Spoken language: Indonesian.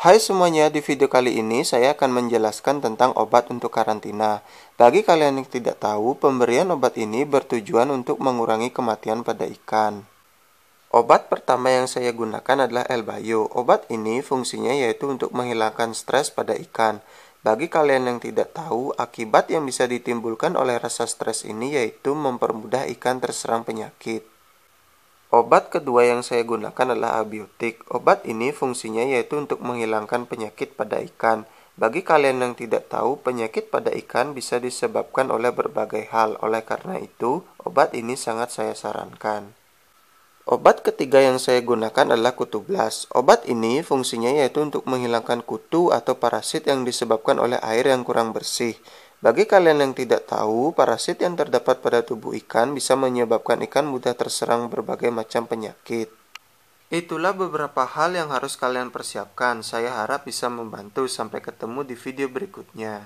Hai semuanya, di video kali ini saya akan menjelaskan tentang obat untuk karantina. Bagi kalian yang tidak tahu, pemberian obat ini bertujuan untuk mengurangi kematian pada ikan. Obat pertama yang saya gunakan adalah Elbayo. Obat ini fungsinya yaitu untuk menghilangkan stres pada ikan. Bagi kalian yang tidak tahu, akibat yang bisa ditimbulkan oleh rasa stres ini yaitu mempermudah ikan terserang penyakit. Obat kedua yang saya gunakan adalah abiotik. Obat ini fungsinya yaitu untuk menghilangkan penyakit pada ikan. Bagi kalian yang tidak tahu, penyakit pada ikan bisa disebabkan oleh berbagai hal. Oleh karena itu, obat ini sangat saya sarankan. Obat ketiga yang saya gunakan adalah kutu blas. Obat ini fungsinya yaitu untuk menghilangkan kutu atau parasit yang disebabkan oleh air yang kurang bersih. Bagi kalian yang tidak tahu, parasit yang terdapat pada tubuh ikan bisa menyebabkan ikan mudah terserang berbagai macam penyakit. Itulah beberapa hal yang harus kalian persiapkan. Saya harap bisa membantu. Sampai ketemu di video berikutnya.